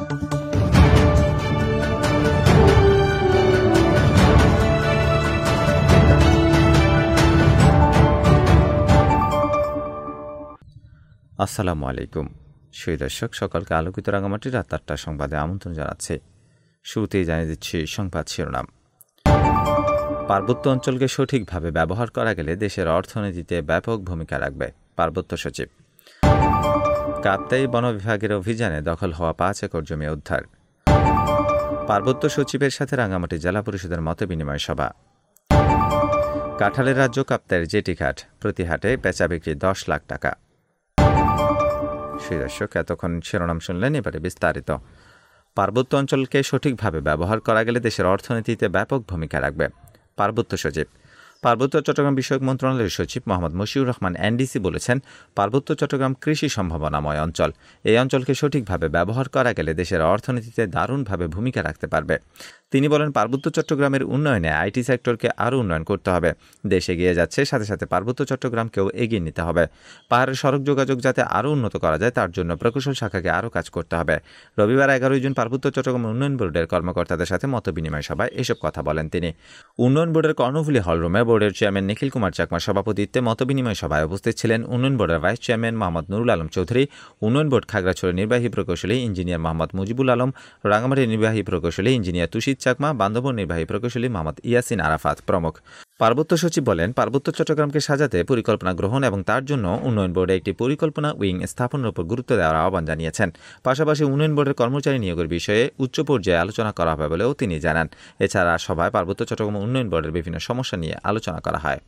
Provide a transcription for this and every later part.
আসসালামু আলাইকুম সেই দর্শক সকালকে আলোকিত রাঙামাটির রাত আটটা সংবাদে আমন্ত্রণ জানাচ্ছে শুরুতেই জানিয়ে দিচ্ছি সংবাদ শিরোনাম পার্বত্য অঞ্চলকে সঠিকভাবে ব্যবহার করা গেলে দেশের অর্থনীতিতে ব্যাপক ভূমিকা রাখবে পার্বত্য সচিব কাপ্তাই বন বিভাগের অভিযানে দখল হওয়া পাঁচ একর জমি উদ্ধার পার্বত্য সচিবের সাথে রাঙামাটি জেলা পরিষদের মতবিনিময় বিনিময় সভা কাঁঠালের রাজ্য কাপ্তাইয়ের জেটিঘাট প্রতি হাটে বেচা বিক্রি দশ লাখ টাকা দর্শক এতক্ষণ শিরোনাম শুনলেন এবারে বিস্তারিত পার্বত্য অঞ্চলকে সঠিকভাবে ব্যবহার করা গেলে দেশের অর্থনীতিতে ব্যাপক ভূমিকা রাখবে পার্বত্য সচিব পার্বত্য চট্টগ্রাম বিষয়ক মন্ত্রণালয়ের সচিব মোহাম্মদ মশিউর রহমান এনডিসি বলেছেন পার্বত্য চট্টগ্রাম কৃষি সম্ভাবনাময় অঞ্চল এই অঞ্চলকে সঠিকভাবে ব্যবহার করা গেলে দেশের অর্থনীতিতে দারুণভাবে ভূমিকা রাখতে পারবে তিনি বলেন পার্বত্য চট্টগ্রামের উন্নয়নে আইটি সেক্টরকে আরও উন্নয়ন করতে হবে দেশ এগিয়ে যাচ্ছে সাথে সাথে পার্বত্য চট্টগ্রামকেও এগিয়ে নিতে হবে পাহাড়ের সড়ক যোগাযোগ যাতে আরও উন্নত করা যায় তার জন্য প্রকৌশল শাখাকে আরও কাজ করতে হবে রবিবার এগারোই জুন পার্বত্য চট্টগ্রাম উন্নয়ন বোর্ডের কর্মকর্তাদের সাথে মত বিনিময় সভায় এসব কথা বলেন তিনি উন্নয়ন বোর্ডের কর্ণভূলি হলরুমে বোর্ডের চেয়ারম্যান নিখিল কুমার চাকমার সভাপতিত্বে মতবিনিময় সভায় উপস্থিত ছিলেন উন্নয়ন বোর্ডের ভাইস চেয়ারম্যান মোহাম্মদ নুরুল আলম চৌধুরী উন্নয়ন বোর্ড খাগড়াছড়ি নির্বাহী প্রকৌশলী ইঞ্জিনিয়ার মোহাম্মদ মুজিবুল আলম রাঙামাটি নির্বাহী প্রকৌশলী ইঞ্জিনিয়ার তুষিত চাকমা বান্ধবন নির্বাহী প্রকৌশলী মোহাম্মদ ইয়াসিন আরাফাত প্রমুখ পার্বত্য সচিব বলেন পার্বত্য চট্টগ্রামকে সাজাতে পরিকল্পনা গ্রহণ এবং তার জন্য উন্নয়ন বোর্ডে একটি পরিকল্পনা উইং স্থাপনের উপর গুরুত্ব দেওয়ার আহ্বান জানিয়েছেন পাশাপাশি উন্নয়ন বোর্ডের কর্মচারী নিয়োগের বিষয়ে উচ্চ পর্যায়ে আলোচনা করা হবে বলেও তিনি জানান এছাড়া সভায় পার্বত্য চট্টগ্রাম উন্নয়ন বোর্ডের বিভিন্ন সমস্যা নিয়ে আলোচনা করা হয়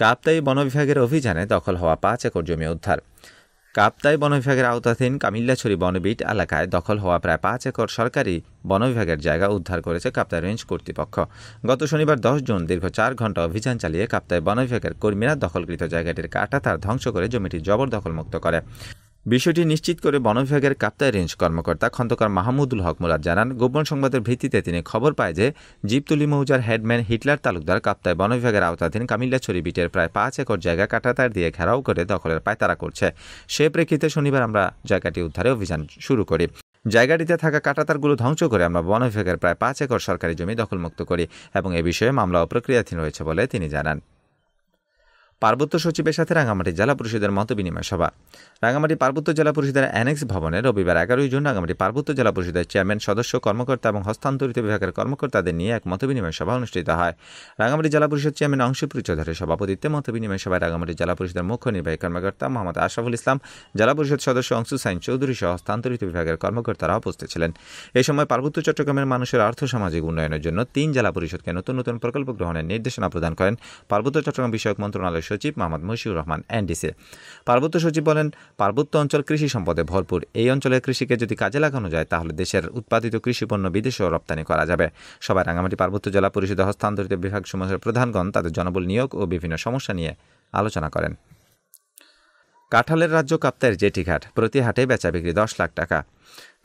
কাপ্তাই বন বিভাগের অভিযানে দখল হওয়া পাঁচ একর জমি উদ্ধার কাপ্তাই বন বিভাগের আওতাধীন কামিল্লাছড়ি বনবিট এলাকায় দখল হওয়া প্রায় পাঁচ একর সরকারি বন বিভাগের জায়গা উদ্ধার করেছে কাপ্তাই রেঞ্জ কর্তৃপক্ষ গত শনিবার দশ জুন দীর্ঘ চার ঘন্টা অভিযান চালিয়ে কাপ্তাই বন বিভাগের কর্মীরা দখলকৃত জায়গাটির কাটা তার ধ্বংস করে জমিটি জবরদখলমুক্ত করে বিষয়টি নিশ্চিত করে বন বিভাগের কাপ্তাই রেঞ্জ কর্মকর্তা খন্দকার মাহমুদুল হক মুরাদ জানান গোপন সংবাদের ভিত্তিতে তিনি খবর পায় যে জিপতুলি মৌজার হেডম্যান হিটলার তালুকদার কাপ্তায় বন বিভাগের আওতাধীন কামিল্লাছড়ি বিটের প্রায় পাঁচ একর জায়গা কাটাতার দিয়ে ঘেরাও করে দখলের পায়তারা করছে সে প্রেক্ষিতে শনিবার আমরা জায়গাটি উদ্ধারে অভিযান শুরু করি জায়গাটিতে থাকা কাটাতারগুলো ধ্বংস করে আমরা বন বিভাগের প্রায় পাঁচ একর সরকারি জমি দখলমুক্ত করি এবং এ বিষয়ে মামলা ও প্রক্রিয়াধীন রয়েছে বলে তিনি জানান পার্বত্য সচিবের সাথে রাঙামাটি জেলা পরিষদের মত বিনিময় সভা রাঙামাটি পার্বত্য জেলা পরিষদের অ্যানেক্স ভবনে রবিবার এগারোই জুন রাঙামাটি পার্বত্য জেলা পরিষদের চেয়ারম্যান সদস্য কর্মকর্তা এবং হস্তান্তরিত বিভাগের কর্মকর্তাদের নিয়ে এক মত বিনিময় সভা অনুষ্ঠিত হয় রাঙামাটি জেলা পরিষদ চেয়ারম্যান অংশপ্রী চৌধুরীর সভাপতিত্বে মত বিনিময় সভায় রাঙামাটি জেলা পরিষদের মুখ্য নির্বাহী কর্মকর্তা মোহাম্মদ আশরাফুল ইসলাম জেলা পরিষদ সদস্য অংশু সাইন চৌধুরী সহ হস্তান্তরিত বিভাগের কর্মকর্তারা উপস্থিত ছিলেন এ সময় পার্বত্য চট্টগ্রামের মানুষের আর্থ সামাজিক উন্নয়নের জন্য তিন জেলা পরিষদকে নতুন নতুন প্রকল্প গ্রহণের নির্দেশনা প্রদান করেন পার্বত্য চট্টগ্রাম বিষয়ক মন্ত্রণালয় সচিব মোহাম্মদ মশিউর রহমান এনডিসি পার্বত্য সচিব বলেন পার্বত্য অঞ্চল কৃষি সম্পদে ভরপুর এই অঞ্চলের কৃষিকে যদি কাজে লাগানো যায় তাহলে দেশের উৎপাদিত কৃষিপণ্য বিদেশেও রপ্তানি করা যাবে সবাই রাঙামাটি পার্বত্য জেলা পরিষদে হস্তান্তরিত বিভাগ সমূহের প্রধানগণ তাদের জনবল নিয়োগ ও বিভিন্ন সমস্যা নিয়ে আলোচনা করেন কাঁঠালের রাজ্য কাপ্তায়ের জেটিঘাট প্রতি হাটে বেচা বিক্রি দশ লাখ টাকা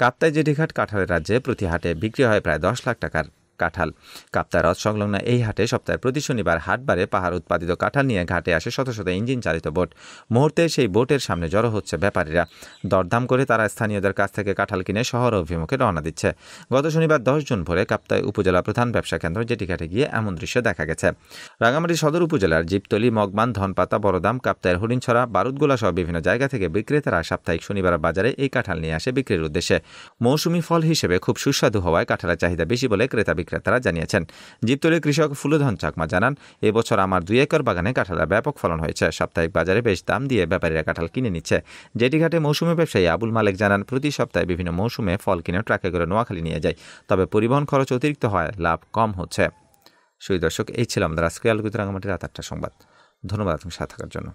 কাপ্তাই জেটিঘাট কাঁঠালের রাজ্যে প্রতি হাটে বিক্রি হয় প্রায় দশ লাখ টাকার কাঁঠাল হ্রদ সংলগ্ন এই হাটে সপ্তাহের প্রতি শনিবার হাটবারে পাহাড় উৎপাদিত কাঁঠাল নিয়ে ঘাটে আসে শত শত ইঞ্জিন চালিত বোট মুহূর্তে সেই বোটের সামনে জড়ো হচ্ছে ব্যাপারীরা দরদাম করে তারা স্থানীয়দের কাছ থেকে কাঁঠাল কিনে শহর অভিমুখে রওনা দিচ্ছে গত শনিবার দশ জুন ভোরে কাপ্তায় উপজেলা প্রধান ব্যবসা কেন্দ্র ঘাটে গিয়ে এমন দৃশ্য দেখা গেছে রাঙামাটি সদর উপজেলার জীবতলি মগমান ধনপাতা বড়দাম কাপ্তায়ের হরিণছড়া বারুদগোলা সহ বিভিন্ন জায়গা থেকে বিক্রেতারা সাপ্তাহিক শনিবার বাজারে এই কাঁঠাল নিয়ে আসে বিক্রির উদ্দেশ্যে মৌসুমি ফল হিসেবে খুব সুস্বাদু হওয়ায় কাঁঠালের চাহিদা বেশি বলে ক্রেতা বিক্রেতারা জানিয়েছেন জীবতলীর কৃষক ফুলধন চাকমা জানান এবছর আমার দুই একর বাগানে কাঁঠালের ব্যাপক ফলন হয়েছে সাপ্তাহিক বাজারে বেশ দাম দিয়ে ব্যাপারীরা কাঁঠাল কিনে নিচ্ছে জেটিঘাটে মৌসুমি ব্যবসায়ী আবুল মালিক জানান প্রতি সপ্তাহে বিভিন্ন মৌসুমে ফল কিনে ট্রাকে করে নোয়াখালী নিয়ে যায় তবে পরিবহন খরচ অতিরিক্ত হয় লাভ কম হচ্ছে সুই দর্শক এই ছিল আমাদের আজকে আলোকিত রাঙামাটির রাত আটটা সংবাদ ধন্যবাদ আপনি সাথে থাকার জন্য